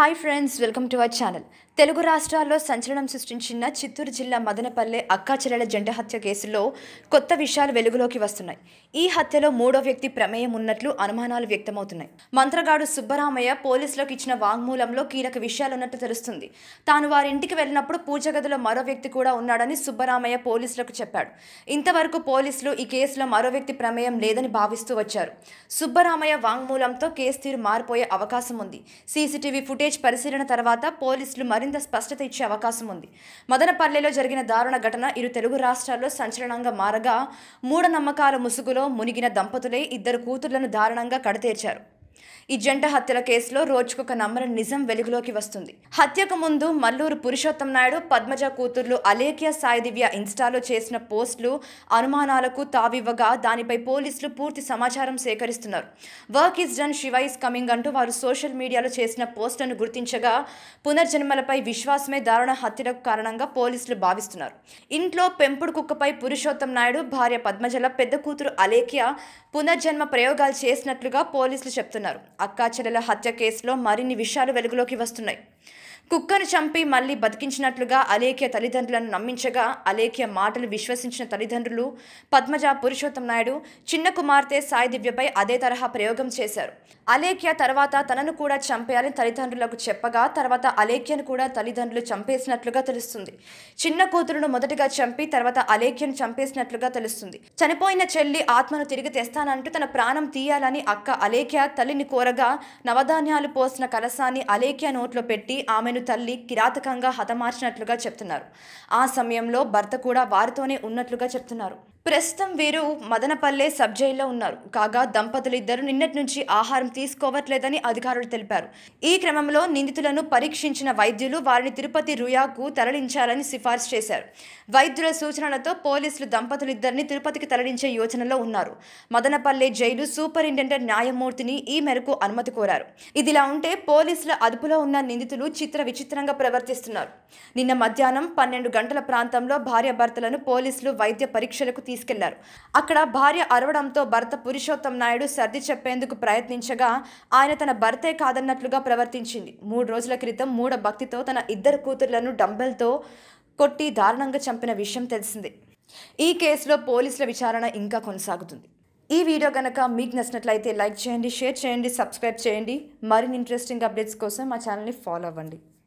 hi friends welcome to our channel Telugu రాష్ట్రాల్లో సంచలనం సృష్టించిన చిత్తూరు జిల్లా మదనపల్లె అక్కాచెల్లెల జంట హత్య కేసులో కొత్త విషయాలు వెలుగులోకి వస్తున్నాయి ఈ హత్యలో మూడో వ్యక్తి ప్రమేయం ఉన్నట్లు అనుమానాలు వ్యక్తమవుతున్నాయి మంత్రగాడు సుబ్బరామయ్య పోలీసులకు ఇచ్చిన వాంగ్మూలంలో కీలక విషయాలు ఉన్నట్లు తెలుస్తుంది తాను వారింటికి వెళ్ళినప్పుడు పూజ గదిలో మరో వ్యక్తి కూడా ఉన్నాడని సుబ్బరామయ్య పోలీసులకు చెప్పాడు ఇంతవరకు పోలీసులు ఈ కేసులో మరో వ్యక్తి ప్రమేయం లేదని భావిస్తూ వచ్చారు సుబ్బరామయ్య వాంగ్మూలంతో కేసు తీరు మారిపోయే అవకాశం ఉంది సీసీటీవీ ఫుటేజ్ ఫుటేజ్ పరిశీలన తర్వాత పోలీసులు మరింత స్పష్టత ఇచ్చే అవకాశం ఉంది మదనపల్లెలో జరిగిన దారుణ ఘటన ఇరు తెలుగు రాష్ట్రాల్లో సంచలనంగా మారగా మూఢనమ్మకాల ముసుగులో మునిగిన దంపతులే ఇద్దరు కూతుర్లను దారుణంగా కడతేర్చారు ఈ జంట హత్యల కేసులో రోజుకొక నమ్మరం నిజం వెలుగులోకి వస్తుంది హత్యకు ముందు మల్లూరు పురుషోత్తం నాయుడు పద్మజ కూతుర్లు అలేఖ్య సాయిదివ్య ఇన్స్టాలో చేసిన పోస్టులు అనుమానాలకు తావివ్వగా దానిపై పోలీసులు పూర్తి సమాచారం సేకరిస్తున్నారు work is done Shiva is coming అంటూ వారు సోషల్ మీడియాలో చేసిన పోస్టులను గుర్తించగా పునర్జన్మలపై విశ్వాసమే దారుణ హత్యలకు కారణంగా పోలీసులు భావిస్తున్నారు ఇంట్లో పెంపుడు కుక్కపై పురుషోత్తం నాయుడు భార్య పద్మజల పెద్ద కూతురు అలేఖ్య పునర్జన్మ ప్రయోగాలు చేసినట్లుగా పోలీసులు చెప్తున్నారు చేస్తున్నారు అక్కాచెల్లెల హత్య కేసులో మరిన్ని విషయాలు వెలుగులోకి వస్తున్నాయి కుక్కను చంపి మళ్ళీ బతికించినట్లుగా అలేఖ్య తల్లిదండ్రులను నమ్మించగా అలేఖ్య మాటలు విశ్వసించిన తల్లిదండ్రులు పద్మజ పురుషోత్తం నాయుడు చిన్న కుమార్తె సాయి దివ్యపై అదే తరహా ప్రయోగం చేశారు అలేఖ్య తర్వాత తనను కూడా చంపేయాలని తల్లిదండ్రులకు చెప్పగా తర్వాత అలేఖ్యను కూడా తల్లిదండ్రులు చంపేసినట్లుగా తెలుస్తుంది చిన్న కూతురును మొదటిగా చంపి తర్వాత అలేఖ్యను చంపేసినట్లుగా తెలుస్తుంది చనిపోయిన చెల్లి ఆత్మను తిరిగి తెస్తానంటూ తన ప్రాణం తీయాలని అక్క అలేఖ్య తల్లి ఆమెని కోరగా నవధాన్యాలు పోసిన కలసాన్ని అలేఖ్య నోట్లో పెట్టి ఆమెను తల్లి కిరాతకంగా హతమార్చినట్లుగా చెప్తున్నారు ఆ సమయంలో భర్త కూడా వారితోనే ఉన్నట్లుగా చెప్తున్నారు ప్రస్తుతం వీరు మదనపల్లె సబ్ జైల్లో ఉన్నారు కాగా దంపతులు ఇద్దరు నిన్నటి నుంచి ఆహారం తీసుకోవట్లేదని అధికారులు తెలిపారు ఈ క్రమంలో నిందితులను పరీక్షించిన వైద్యులు వారిని తిరుపతి రుయాకు తరలించాలని సిఫార్సు చేశారు వైద్యుల సూచనలతో పోలీసులు దంపతులు ఇద్దరిని తిరుపతికి తరలించే యోచనలో ఉన్నారు మదనపల్లె జైలు సూపరింటెండెంట్ న్యాయమూర్తిని ఈ మేరకు అనుమతి కోరారు ఇదిలా ఉంటే పోలీసుల అదుపులో ఉన్న నిందితులు చిత్ర విచిత్రంగా ప్రవర్తిస్తున్నారు నిన్న మధ్యాహ్నం పన్నెండు గంటల ప్రాంతంలో భార్యాభర్తలను పోలీసులు వైద్య పరీక్షలకు తీసుకెళ్లారు అక్కడ భార్య అరవడంతో భర్త పురుషోత్తం నాయుడు సర్ది చెప్పేందుకు ప్రయత్నించగా ఆయన తన భర్తే కాదన్నట్లుగా ప్రవర్తించింది మూడు రోజుల క్రితం మూడ భక్తితో తన ఇద్దరు కూతుర్లను డంబెల్తో కొట్టి దారుణంగా చంపిన విషయం తెలిసిందే ఈ కేసులో పోలీసుల విచారణ ఇంకా కొనసాగుతుంది ఈ వీడియో కనుక మీకు నచ్చినట్లయితే లైక్ చేయండి షేర్ చేయండి సబ్స్క్రైబ్ చేయండి మరిన్ని ఇంట్రెస్టింగ్ అప్డేట్స్ కోసం మా ఛానల్ని ఫాలో అవ్వండి